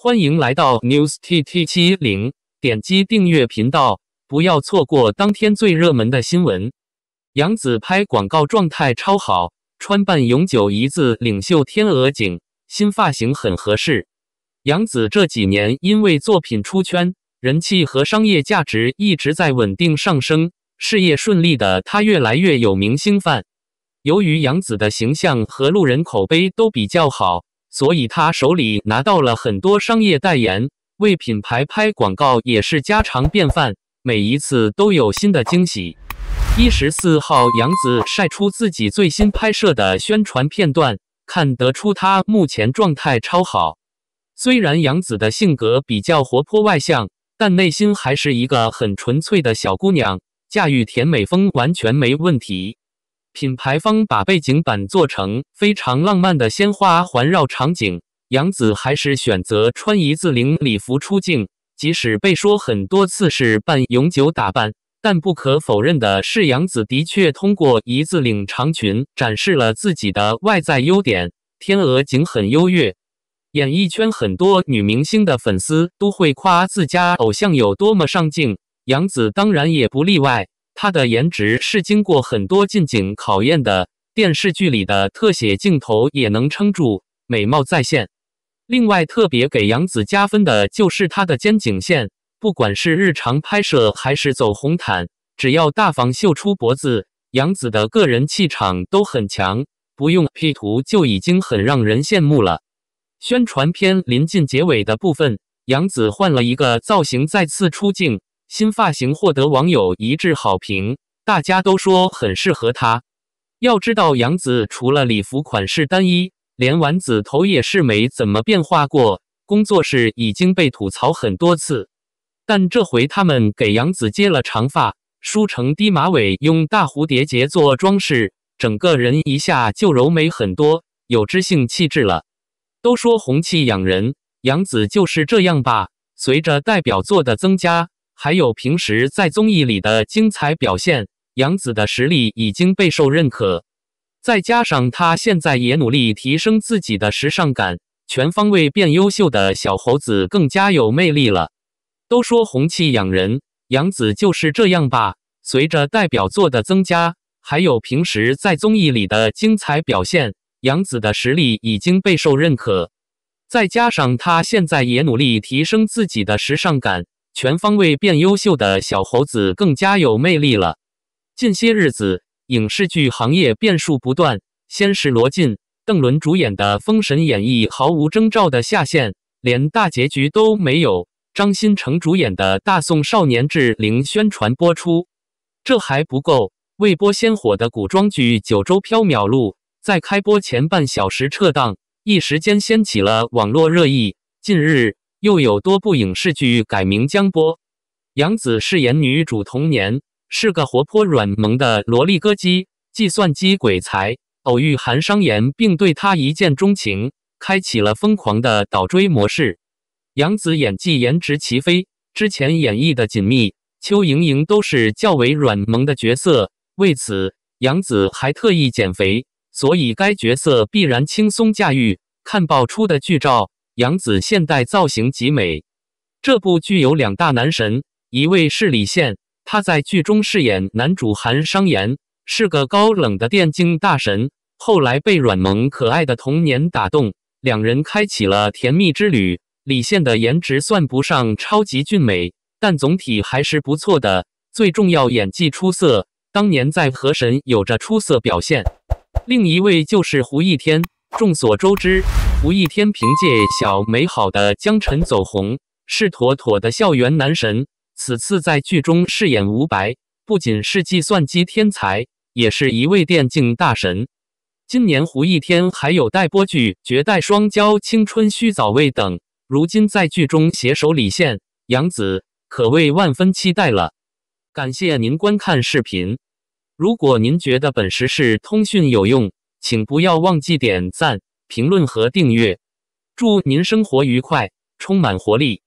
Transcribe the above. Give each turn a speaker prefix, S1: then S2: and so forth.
S1: 欢迎来到 News T T 七零，点击订阅频道，不要错过当天最热门的新闻。杨紫拍广告状态超好，穿扮永久一字领袖天鹅颈，新发型很合适。杨紫这几年因为作品出圈，人气和商业价值一直在稳定上升，事业顺利的她越来越有明星范。由于杨紫的形象和路人口碑都比较好。所以，他手里拿到了很多商业代言，为品牌拍广告也是家常便饭，每一次都有新的惊喜。一十四号，杨子晒出自己最新拍摄的宣传片段，看得出他目前状态超好。虽然杨子的性格比较活泼外向，但内心还是一个很纯粹的小姑娘，驾驭甜美风完全没问题。品牌方把背景板做成非常浪漫的鲜花环绕场景，杨子还是选择穿一字领礼服出镜。即使被说很多次是半永久打扮，但不可否认的是，杨子的确通过一字领长裙展示了自己的外在优点。天鹅颈很优越。演艺圈很多女明星的粉丝都会夸自家偶像有多么上镜，杨子当然也不例外。她的颜值是经过很多近景考验的，电视剧里的特写镜头也能撑住，美貌在线。另外，特别给杨紫加分的就是她的肩颈线，不管是日常拍摄还是走红毯，只要大方秀出脖子，杨紫的个人气场都很强，不用 P 图就已经很让人羡慕了。宣传片临近结尾的部分，杨紫换了一个造型再次出镜。新发型获得网友一致好评，大家都说很适合她。要知道，杨紫除了礼服款式单一，连丸子头也是没怎么变化过，工作室已经被吐槽很多次。但这回他们给杨紫接了长发，梳成低马尾，用大蝴蝶结做装饰，整个人一下就柔美很多，有知性气质了。都说红气养人，杨紫就是这样吧。随着代表作的增加。还有平时在综艺里的精彩表现，杨紫的实力已经备受认可。再加上她现在也努力提升自己的时尚感，全方位变优秀的小猴子更加有魅力了。都说红气养人，杨紫就是这样吧。随着代表作的增加，还有平时在综艺里的精彩表现，杨紫的实力已经备受认可。再加上她现在也努力提升自己的时尚感。全方位变优秀的小猴子更加有魅力了。近些日子，影视剧行业变数不断。先是罗晋、邓伦主演的《封神演义》毫无征兆的下线，连大结局都没有；张新成主演的《大宋少年志》零宣传播出，这还不够，未播先火的古装剧《九州缥缈录》在开播前半小时撤档，一时间掀起了网络热议。近日。又有多部影视剧改名江波，杨紫饰演女主童年是个活泼软萌的萝莉歌姬，计算机鬼才，偶遇韩商言并对他一见钟情，开启了疯狂的倒追模式。杨紫演技颜值齐飞，之前演绎的锦觅、邱莹莹都是较为软萌的角色，为此杨紫还特意减肥，所以该角色必然轻松驾驭。看爆出的剧照。杨紫现代造型极美，这部剧有两大男神，一位是李现，他在剧中饰演男主韩商言，是个高冷的电竞大神，后来被软萌可爱的童年打动，两人开启了甜蜜之旅。李现的颜值算不上超级俊美，但总体还是不错的，最重要演技出色，当年在《河神》有着出色表现。另一位就是胡一天，众所周知。胡一天凭借小美好的江辰走红，是妥妥的校园男神。此次在剧中饰演吴白，不仅是计算机天才，也是一位电竞大神。今年胡一天还有待播剧《绝代双骄》《青春须早未》等，如今在剧中携手李现、杨紫，可谓万分期待了。感谢您观看视频。如果您觉得本时事通讯有用，请不要忘记点赞。评论和订阅，祝您生活愉快，充满活力。